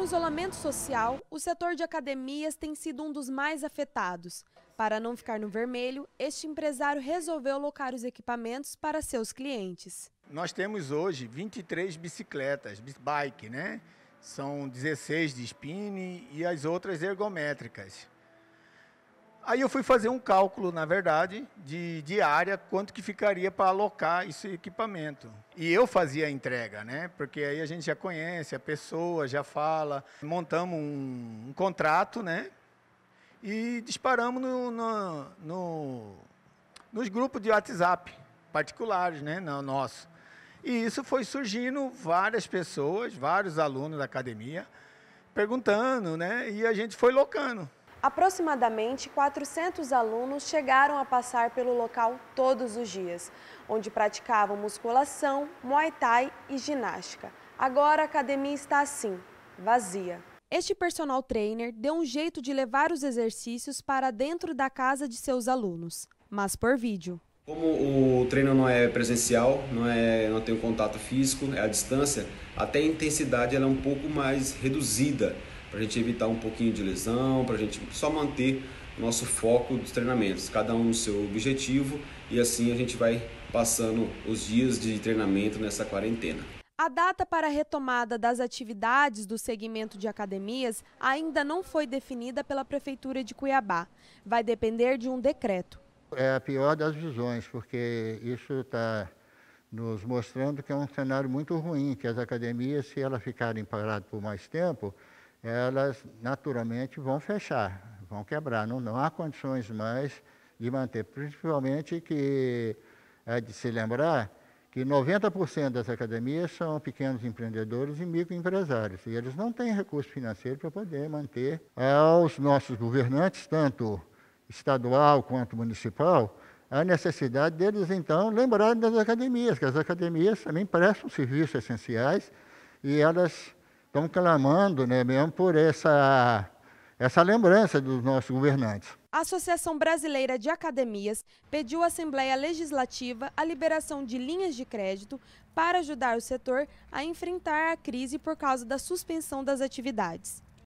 Com o isolamento social, o setor de academias tem sido um dos mais afetados. Para não ficar no vermelho, este empresário resolveu locar os equipamentos para seus clientes. Nós temos hoje 23 bicicletas, bike, né? São 16 de spinning e as outras ergométricas. Aí eu fui fazer um cálculo, na verdade, de, diária, área, quanto que ficaria para alocar esse equipamento. E eu fazia a entrega, né? Porque aí a gente já conhece a pessoa, já fala. Montamos um, um contrato, né? E disparamos no, no, no, nos grupos de WhatsApp particulares, né? No nosso. E isso foi surgindo várias pessoas, vários alunos da academia, perguntando, né? E a gente foi locando. Aproximadamente 400 alunos chegaram a passar pelo local todos os dias, onde praticavam musculação, muay thai e ginástica. Agora a academia está assim, vazia. Este personal trainer deu um jeito de levar os exercícios para dentro da casa de seus alunos, mas por vídeo. Como o treino não é presencial, não, é, não tem um contato físico, é à distância, até a intensidade ela é um pouco mais reduzida, para a gente evitar um pouquinho de lesão, para a gente só manter nosso foco dos treinamentos, cada um no seu objetivo, e assim a gente vai passando os dias de treinamento nessa quarentena. A data para a retomada das atividades do segmento de academias ainda não foi definida pela Prefeitura de Cuiabá. Vai depender de um decreto é a pior das visões, porque isso está nos mostrando que é um cenário muito ruim, que as academias, se elas ficarem paradas por mais tempo, elas naturalmente vão fechar, vão quebrar. Não, não há condições mais de manter. Principalmente que é de se lembrar que 90% das academias são pequenos empreendedores e microempresários, e eles não têm recurso financeiro para poder manter aos nossos governantes, tanto estadual quanto municipal, a necessidade deles, então, lembrarem das academias, que as academias também prestam serviços essenciais e elas estão clamando né, mesmo por essa, essa lembrança dos nossos governantes. A Associação Brasileira de Academias pediu à Assembleia Legislativa a liberação de linhas de crédito para ajudar o setor a enfrentar a crise por causa da suspensão das atividades.